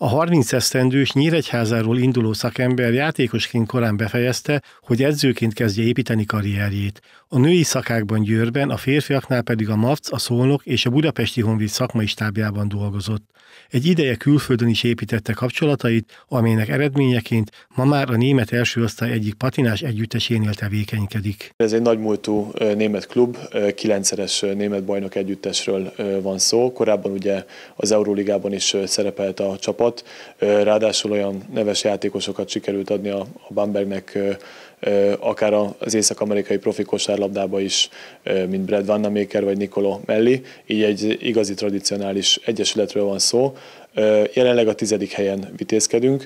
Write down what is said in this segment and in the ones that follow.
A 30 esztendős Nyíregyházáról induló szakember játékosként korán befejezte, hogy edzőként kezdje építeni karrierjét. A női szakákban Győrben, a férfiaknál pedig a MAVC, a Szolnok és a Budapesti Honvéd szakmai stábjában dolgozott. Egy ideje külföldön is építette kapcsolatait, amelynek eredményeként ma már a német első osztály egyik patinás együttesénél tevékenykedik. Ez egy nagymúltú német klub, kilencszeres német bajnok együttesről van szó. Korábban ugye az Euróligában is szerepelt a csapat, csapat, ráadásul olyan neves játékosokat sikerült adni a, Bambergnek, akár az észak-amerikai profi kosárlabdába is, mint Brad Vannamaker vagy Nicolo Melli, így egy igazi tradicionális egyesületről van szó, Jelenleg a tizedik helyen vitézkedünk,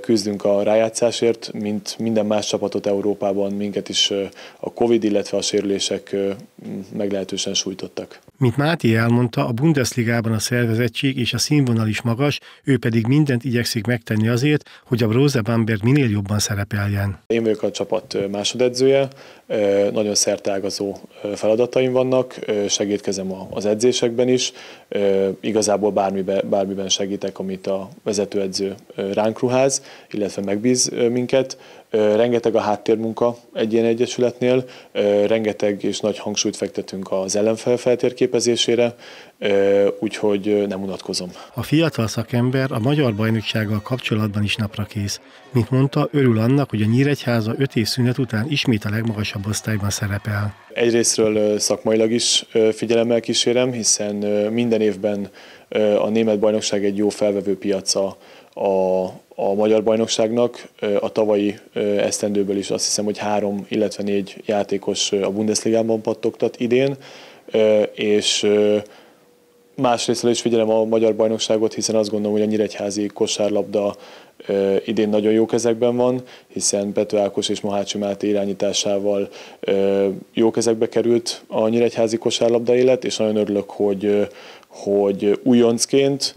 küzdünk a rájátszásért, mint minden más csapatot Európában minket is a Covid, illetve a sérülések meglehetősen sújtottak. Mint Máté elmondta, a Bundesligában a szervezettség és a színvonal is magas, ő pedig mindent igyekszik megtenni azért, hogy a Rosa Bamberg minél jobban szerepeljen. Én vagyok a csapat másodedzője, nagyon szertágazó feladataim vannak, segítkezem az edzésekben is, igazából bármiben, bármiben segítek, amit a vezetőedző ránk ruház, illetve megbíz minket. Rengeteg a háttérmunka egy ilyen egyesületnél, rengeteg és nagy hangsúlyt fektetünk az ellenfel feltérképezésére, úgyhogy nem unatkozom. A fiatal szakember a magyar bajnoksággal kapcsolatban is napra kész. Mint mondta, örül annak, hogy a Nyíregyháza öt év szünet után ismét a legmagasabb osztályban szerepel. Egyrésztről szakmailag is figyelemmel kísérem, hiszen minden évben a német bajnokság egy jó felvevő piaca a, a magyar bajnokságnak. A tavalyi esztendőből is azt hiszem, hogy három, illetve négy játékos a Bundesligában pattogtat idén, és másrészt is figyelem a magyar bajnokságot, hiszen azt gondolom, hogy a nyíregyházi kosárlabda idén nagyon jó kezekben van, hiszen Pető Ákos és Mohácsi Máté irányításával jó kezekbe került a nyíregyházi kosárlabda élet, és nagyon örülök, hogy, hogy újoncként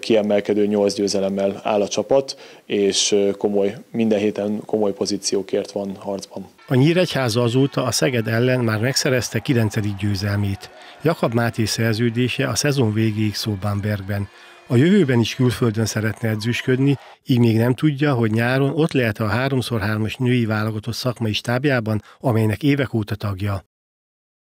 kiemelkedő nyolc győzelemmel áll a csapat, és komoly, minden héten komoly pozíciókért van harcban. A Nyíregyháza azóta a Szeged ellen már megszerezte 9. győzelmét. Jakab Máté szerződése a szezon végéig szóban Bergben. A jövőben is külföldön szeretne edzősködni, így még nem tudja, hogy nyáron ott lehet a 3x3-as női válogatott szakmai stábjában, amelynek évek óta tagja.